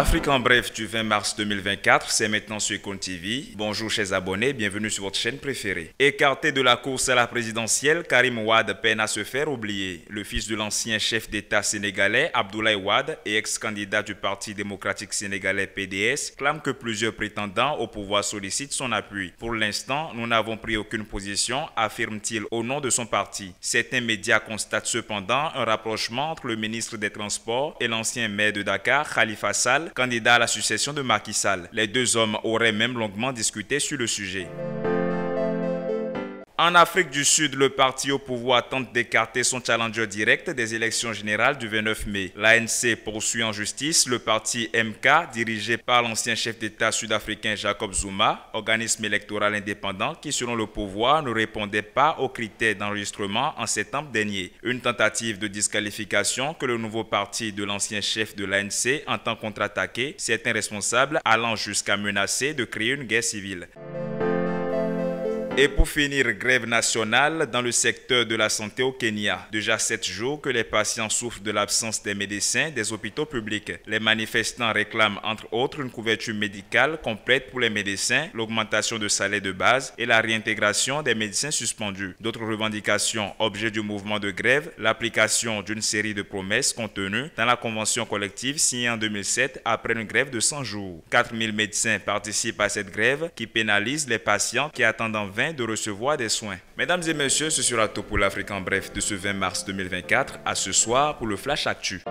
Afrique en bref du 20 mars 2024, c'est maintenant sur Econ TV. Bonjour chers abonnés, bienvenue sur votre chaîne préférée. Écarté de la course à la présidentielle, Karim Ouad peine à se faire oublier. Le fils de l'ancien chef d'État sénégalais Abdoulaye Ouad et ex-candidat du Parti démocratique sénégalais PDS clame que plusieurs prétendants au pouvoir sollicitent son appui. Pour l'instant, nous n'avons pris aucune position, affirme-t-il au nom de son parti. Certains médias constatent cependant un rapprochement entre le ministre des Transports et l'ancien maire de Dakar, Khalifa Sall, candidat à la succession de Marquisal. Les deux hommes auraient même longuement discuté sur le sujet. En Afrique du Sud, le parti au pouvoir tente d'écarter son challenger direct des élections générales du 29 mai. L'ANC poursuit en justice le parti MK, dirigé par l'ancien chef d'État sud-africain Jacob Zuma, organisme électoral indépendant qui, selon le pouvoir, ne répondait pas aux critères d'enregistrement en septembre dernier. Une tentative de disqualification que le nouveau parti de l'ancien chef de l'ANC entend contre-attaquer, certains responsables allant jusqu'à menacer de créer une guerre civile. Et pour finir, grève nationale dans le secteur de la santé au Kenya. Déjà sept jours que les patients souffrent de l'absence des médecins des hôpitaux publics. Les manifestants réclament entre autres une couverture médicale complète pour les médecins, l'augmentation de salaire de base et la réintégration des médecins suspendus. D'autres revendications, objet du mouvement de grève, l'application d'une série de promesses contenues dans la convention collective signée en 2007 après une grève de 100 jours. 4000 médecins participent à cette grève qui pénalise les patients qui attendent en de recevoir des soins. Mesdames et messieurs, ce sera tout pour l'Afrique en bref de ce 20 mars 2024. À ce soir pour le Flash Actu.